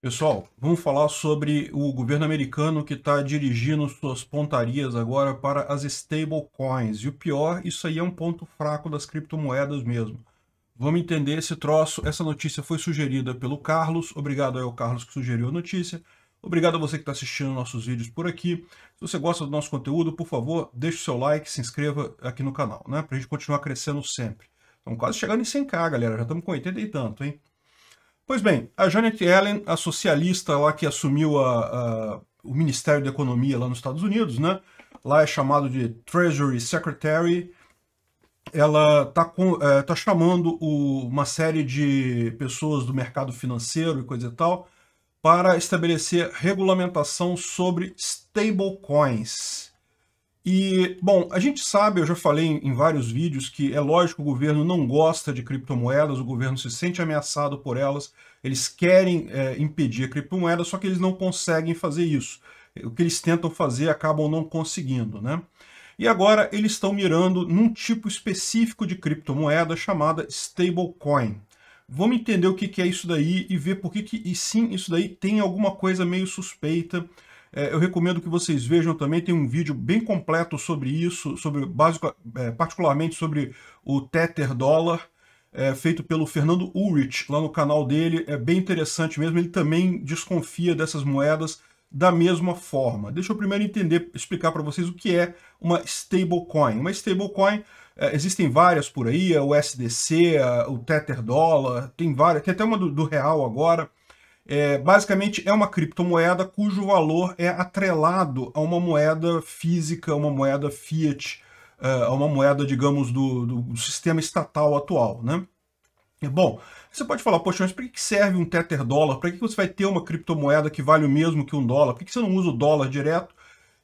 Pessoal, vamos falar sobre o governo americano que está dirigindo suas pontarias agora para as stablecoins. E o pior, isso aí é um ponto fraco das criptomoedas mesmo. Vamos entender esse troço. Essa notícia foi sugerida pelo Carlos. Obrigado aí ao Carlos que sugeriu a notícia. Obrigado a você que está assistindo nossos vídeos por aqui. Se você gosta do nosso conteúdo, por favor, deixe o seu like, se inscreva aqui no canal, né? Para a gente continuar crescendo sempre. Estamos quase chegando em 100k, galera. Já estamos com 80 e tanto, hein? Pois bem, a Janet Yellen, a socialista lá que assumiu a, a, o Ministério da Economia lá nos Estados Unidos, né? Lá é chamado de Treasury Secretary. Ela está é, tá chamando o, uma série de pessoas do mercado financeiro e coisa e tal para estabelecer regulamentação sobre stablecoins. E, bom, a gente sabe, eu já falei em vários vídeos, que é lógico o governo não gosta de criptomoedas, o governo se sente ameaçado por elas, eles querem é, impedir a criptomoeda, só que eles não conseguem fazer isso. O que eles tentam fazer acabam não conseguindo, né? E agora eles estão mirando num tipo específico de criptomoeda chamada stablecoin. Vamos entender o que é isso daí e ver por que, que e sim, isso daí tem alguma coisa meio suspeita, é, eu recomendo que vocês vejam também, tem um vídeo bem completo sobre isso, sobre básico, é, particularmente sobre o Tether Dólar, é, feito pelo Fernando Ulrich, lá no canal dele, é bem interessante mesmo, ele também desconfia dessas moedas da mesma forma. Deixa eu primeiro entender, explicar para vocês o que é uma stablecoin. Uma stablecoin, é, existem várias por aí, é o sdc é, o Tether Dólar, tem várias, tem até uma do, do real agora, é, basicamente, é uma criptomoeda cujo valor é atrelado a uma moeda física, uma moeda fiat, é, a uma moeda, digamos, do, do sistema estatal atual, né? Bom, você pode falar, poxa, mas para que serve um Tether dólar? Para que você vai ter uma criptomoeda que vale o mesmo que um dólar? Por que você não usa o dólar direto?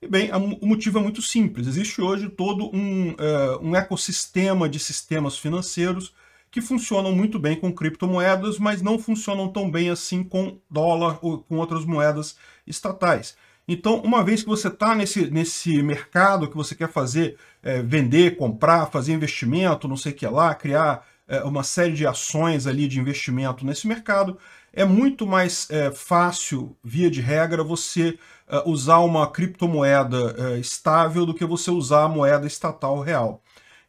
E bem, o motivo é muito simples. Existe hoje todo um, uh, um ecossistema de sistemas financeiros que funcionam muito bem com criptomoedas, mas não funcionam tão bem assim com dólar ou com outras moedas estatais. Então, uma vez que você está nesse, nesse mercado que você quer fazer, é, vender, comprar, fazer investimento, não sei o que lá, criar é, uma série de ações ali de investimento nesse mercado, é muito mais é, fácil, via de regra, você é, usar uma criptomoeda é, estável do que você usar a moeda estatal real.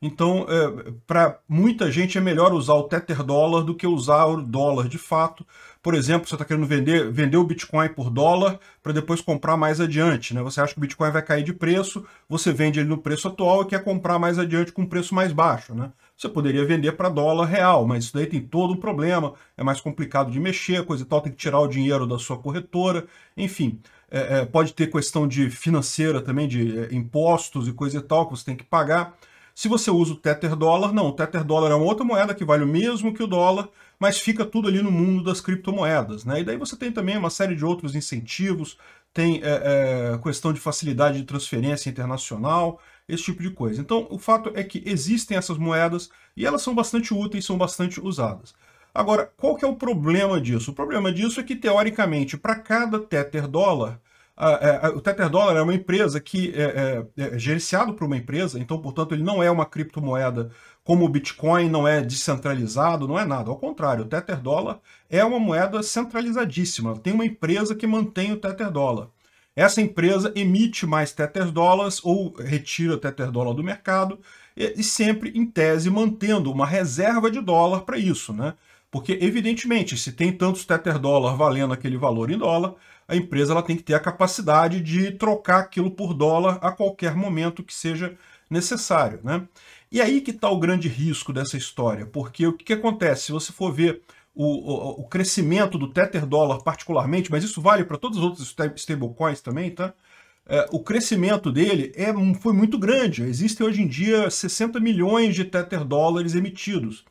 Então, é, para muita gente é melhor usar o Tether dólar do que usar o dólar de fato. Por exemplo, você está querendo vender, vender o Bitcoin por dólar para depois comprar mais adiante. Né? Você acha que o Bitcoin vai cair de preço, você vende ele no preço atual e quer comprar mais adiante com um preço mais baixo. Né? Você poderia vender para dólar real, mas isso daí tem todo um problema, é mais complicado de mexer, coisa e tal, tem que tirar o dinheiro da sua corretora, enfim. É, é, pode ter questão de financeira também, de é, impostos e coisa e tal que você tem que pagar. Se você usa o Tether dólar, não, o Tether dólar é uma outra moeda que vale o mesmo que o dólar, mas fica tudo ali no mundo das criptomoedas. Né? E daí você tem também uma série de outros incentivos, tem é, é, questão de facilidade de transferência internacional, esse tipo de coisa. Então, o fato é que existem essas moedas e elas são bastante úteis, são bastante usadas. Agora, qual que é o problema disso? O problema disso é que, teoricamente, para cada Tether dólar, é, o Tether Dollar é uma empresa que é, é, é gerenciado por uma empresa, então, portanto, ele não é uma criptomoeda como o Bitcoin, não é descentralizado, não é nada. Ao contrário, o Tether Dollar é uma moeda centralizadíssima. Tem uma empresa que mantém o Tether Dollar. Essa empresa emite mais Tether Dollars ou retira Tether Dollar do mercado e, e sempre, em tese, mantendo uma reserva de dólar para isso, né? Porque, evidentemente, se tem tantos tether dólar valendo aquele valor em dólar, a empresa ela tem que ter a capacidade de trocar aquilo por dólar a qualquer momento que seja necessário. Né? E aí que está o grande risco dessa história, porque o que, que acontece? Se você for ver o, o, o, crescimento do Tether dólar particularmente, mas isso vale para todos os outros stablecoins também, tá? É, o crescimento dele é, foi muito grande. Existem hoje em dia 60 milhões de Tether dólares emitidos.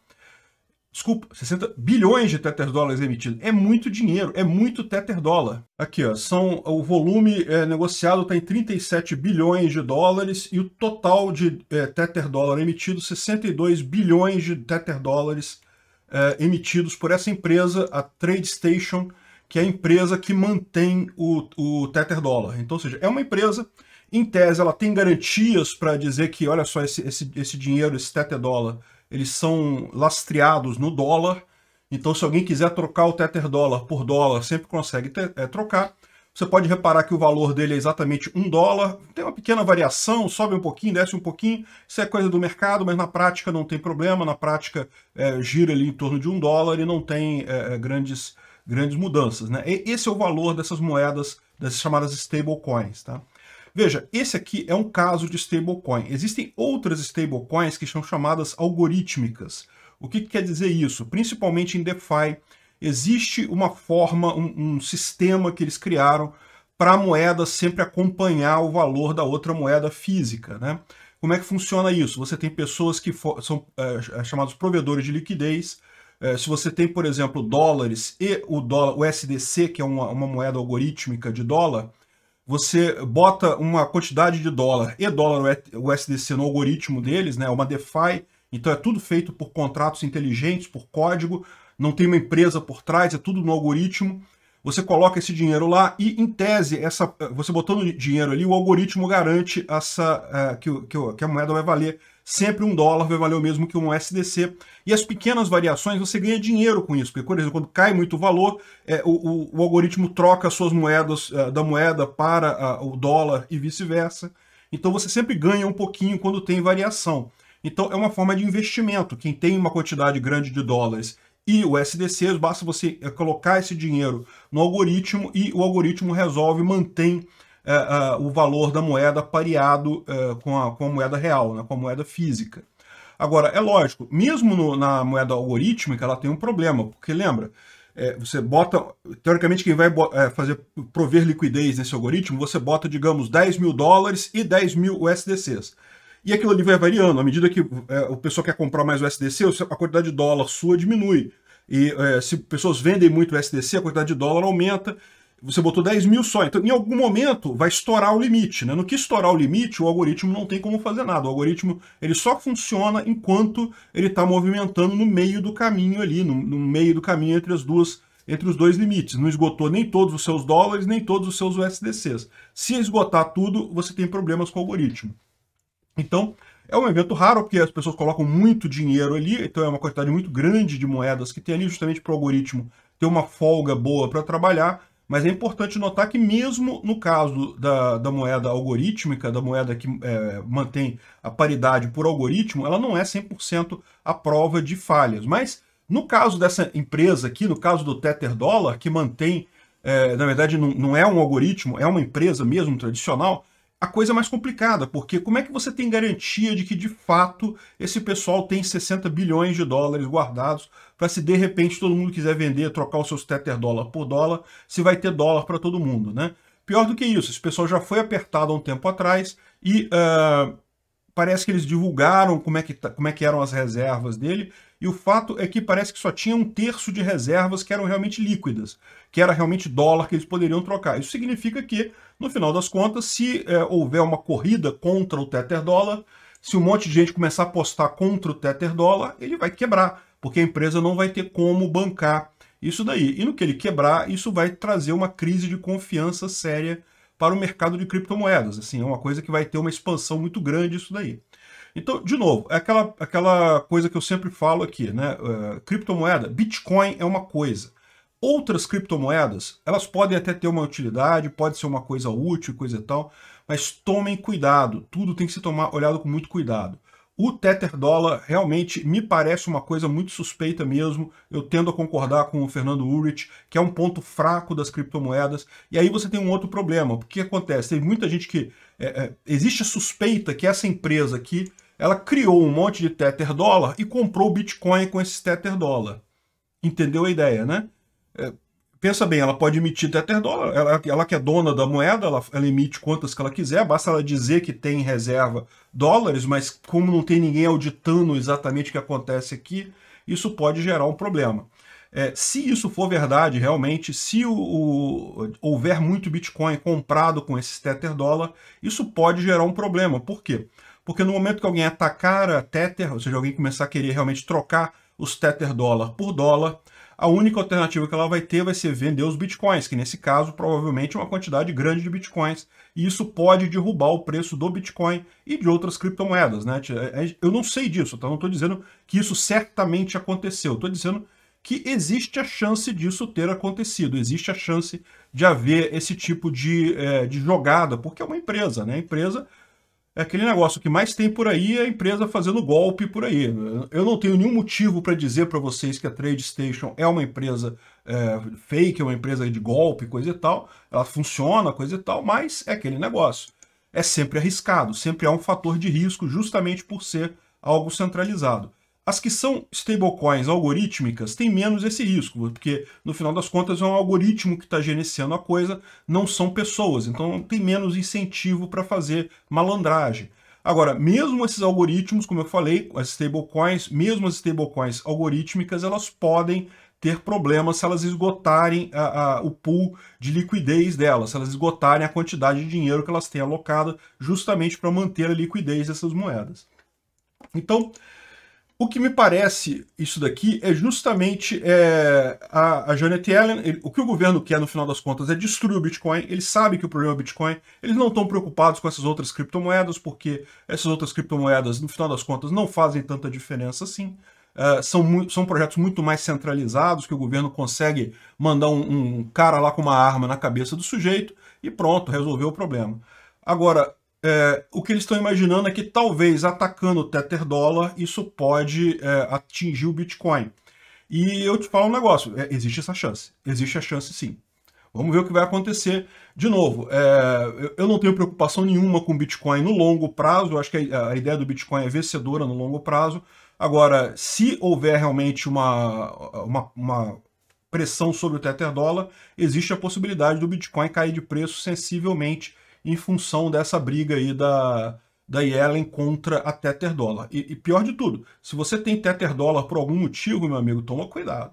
Desculpa, 60 bilhões de tether dólares emitidos. É muito dinheiro, é muito tether dólar. Aqui, ó, são, o volume é, negociado está em 37 bilhões de dólares e o total de é, tether dólar emitido, 62 bilhões de tether dólares é, emitidos por essa empresa, a TradeStation, que é a empresa que mantém o, o tether dólar. Então, ou seja, é uma empresa, em tese, ela tem garantias para dizer que, olha só, esse, esse, esse dinheiro, esse tether dólar, eles são lastreados no dólar. Então, se alguém quiser trocar o Tether dólar por dólar, sempre consegue ter, é, trocar. Você pode reparar que o valor dele é exatamente um dólar. Tem uma pequena variação, sobe um pouquinho, desce um pouquinho. Isso é coisa do mercado, mas na prática não tem problema. Na prática é, gira ali em torno de um dólar e não tem é, é grandes, grandes mudanças. Né? E esse é o valor dessas moedas, dessas chamadas stablecoins. Tá? Veja, esse aqui é um caso de stablecoin. Existem outras stablecoins que são chamadas algorítmicas. O que, que quer dizer isso? Principalmente em DeFi, existe uma forma, um, um sistema que eles criaram para a moeda sempre acompanhar o valor da outra moeda física. Né? Como é que funciona isso? Você tem pessoas que são é, é, chamados provedores de liquidez. É, se você tem, por exemplo, dólares e o, dólar, o SDC, que é uma, uma moeda algorítmica de dólar, você bota uma quantidade de dólar e dólar USDC no algoritmo deles, né? É uma DeFi, então é tudo feito por contratos inteligentes, por código, não tem uma empresa por trás, é tudo no algoritmo. Você coloca esse dinheiro lá e, em tese, essa, você botando dinheiro ali, o algoritmo garante essa, uh, que, que, que a moeda vai valer sempre um dólar vai valer o mesmo que um USDC. E as pequenas variações você ganha dinheiro com isso, porque, por exemplo, quando cai muito valor, é, o, o, o, algoritmo troca suas moedas uh, da moeda para uh, o dólar e vice-versa. Então você sempre ganha um pouquinho quando tem variação. Então é uma forma de investimento. Quem tem uma quantidade grande de dólares e o SDC, basta você é, colocar esse dinheiro no algoritmo e o algoritmo resolve, mantém é, é, o valor da moeda pareado é, com, a, com a moeda real, né, com a moeda física. Agora, é lógico, mesmo no, na moeda algorítmica, ela tem um problema, porque lembra, é, você bota, teoricamente, quem vai é, fazer prover liquidez nesse algoritmo, você bota, digamos, 10 mil dólares e 10 mil USDCs. E aquilo ali vai variando, à medida que é, o pessoal quer comprar mais USDC, a quantidade de dólar sua diminui. E se pessoas vendem muito USDC, a quantidade de dólar aumenta, você botou 10 mil só. Então, em algum momento, vai estourar o limite. Né? No que estourar o limite, o algoritmo não tem como fazer nada. O algoritmo ele só funciona enquanto ele está movimentando no meio do caminho ali, no, no, meio do caminho entre as duas entre os dois limites. Não esgotou nem todos os seus dólares, nem todos os seus USDCs. Se esgotar tudo, você tem problemas com o algoritmo. Então, é um evento raro, porque as pessoas colocam muito dinheiro ali, então é uma quantidade muito grande de moedas que tem ali, justamente para o algoritmo ter uma folga boa para trabalhar mas é importante notar que mesmo no caso da, da moeda algorítmica, da moeda que é, mantém a paridade por algoritmo, ela não é 100% a prova de falhas. Mas no caso dessa empresa aqui, no caso do Tether Dollar, que mantém, é, na verdade não, não é um algoritmo, é uma empresa mesmo tradicional, a coisa é mais complicada, porque como é que você tem garantia de que de fato esse pessoal tem 60 bilhões de dólares guardados para se de repente todo mundo quiser vender, trocar os seus tether dólar por dólar, se vai ter dólar para todo mundo, né? Pior do que isso, esse pessoal já foi apertado há um tempo atrás e uh, parece que eles divulgaram como é que, tá, como é que eram as reservas dele e o fato é que parece que só tinha um terço de reservas que eram realmente líquidas, que era realmente dólar que eles poderiam trocar. Isso significa que, no final das contas, se é, houver uma corrida contra o Tether dólar, se um monte de gente começar a apostar contra o Tether dólar, ele vai quebrar, porque a empresa não vai ter como bancar isso daí. E no que ele quebrar, isso vai trazer uma crise de confiança séria para o mercado de criptomoedas. Assim, é uma coisa que vai ter uma expansão muito grande isso daí. Então, de novo, é aquela, aquela coisa que eu sempre falo aqui, né? Uh, criptomoeda, Bitcoin é uma coisa. Outras criptomoedas, elas podem até ter uma utilidade, pode ser uma coisa útil, coisa e tal, mas tomem cuidado, tudo tem que ser tomar, olhado com muito cuidado. O Tether dollar realmente me parece uma coisa muito suspeita mesmo. Eu tendo a concordar com o Fernando Urich, que é um ponto fraco das criptomoedas. E aí você tem um outro problema. O que acontece? Tem muita gente que... É, é, existe a suspeita que essa empresa aqui ela criou um monte de Tether dólar e comprou o Bitcoin com esse Tether dólar. Entendeu a ideia, né? É, pensa bem, ela pode emitir Tether dólar, ela, ela que é dona da moeda, ela, ela emite quantas que ela quiser, basta ela dizer que tem reserva dólares, mas como não tem ninguém auditando exatamente o que acontece aqui, isso pode gerar um problema. É, se isso for verdade, realmente, se o, o, houver muito Bitcoin comprado com esse Tether dólar, isso pode gerar um problema. Por quê? Porque no momento que alguém atacar a Tether, ou seja, alguém começar a querer realmente trocar os Tether dólar por dólar, a única alternativa que ela vai ter vai ser vender os bitcoins, que nesse caso provavelmente é uma quantidade grande de bitcoins, e isso pode derrubar o preço do bitcoin e de outras criptomoedas, né? É, é, eu não sei disso, tá? Não estou dizendo que isso certamente aconteceu, estou dizendo que existe a chance disso ter acontecido, existe a chance de haver esse tipo de, é, de jogada, porque é uma empresa, né? A empresa é aquele negócio que mais tem por aí é a empresa fazendo golpe por aí. Eu não tenho nenhum motivo para dizer para vocês que a TradeStation é uma empresa é, fake, é uma empresa de golpe, coisa e tal. Ela funciona, coisa e tal, mas é aquele negócio. É sempre arriscado, sempre há um fator de risco justamente por ser algo centralizado. As que são stablecoins algorítmicas têm menos esse risco, porque no final das contas é um algoritmo que está gerenciando a coisa, não são pessoas, então tem menos incentivo para fazer malandragem. Agora, mesmo esses algoritmos, como eu falei, as stablecoins, mesmo as stablecoins algorítmicas, elas podem ter problemas se elas esgotarem a, a, o pool de liquidez delas, se elas esgotarem a quantidade de dinheiro que elas têm alocada justamente para manter a liquidez dessas moedas. Então, o que me parece isso daqui é justamente é, a, a Janet Yellen, ele, o que o governo quer no final das contas é destruir o Bitcoin, ele sabe que o problema é o Bitcoin, eles não estão preocupados com essas outras criptomoedas, porque essas outras criptomoedas no final das contas não fazem tanta diferença assim, Uh, são, são projetos muito mais centralizados, que o governo consegue mandar um, um, cara lá com uma arma na cabeça do sujeito e pronto, resolveu o problema. Agora, é, o que eles estão imaginando é que talvez atacando o Tether dólar, isso pode é, atingir o Bitcoin. E eu te falo um negócio, é, existe essa chance, existe a chance sim. Vamos ver o que vai acontecer. De novo, é, eu não tenho preocupação nenhuma com Bitcoin no longo prazo, eu acho que a, a ideia do Bitcoin é vencedora no longo prazo. Agora, se houver realmente uma, uma, uma pressão sobre o Tether dólar, existe a possibilidade do Bitcoin cair de preço sensivelmente em função dessa briga aí da, da Yellen contra a Tether dólar. E, e pior de tudo, se você tem Tether dólar por algum motivo, meu amigo, toma cuidado.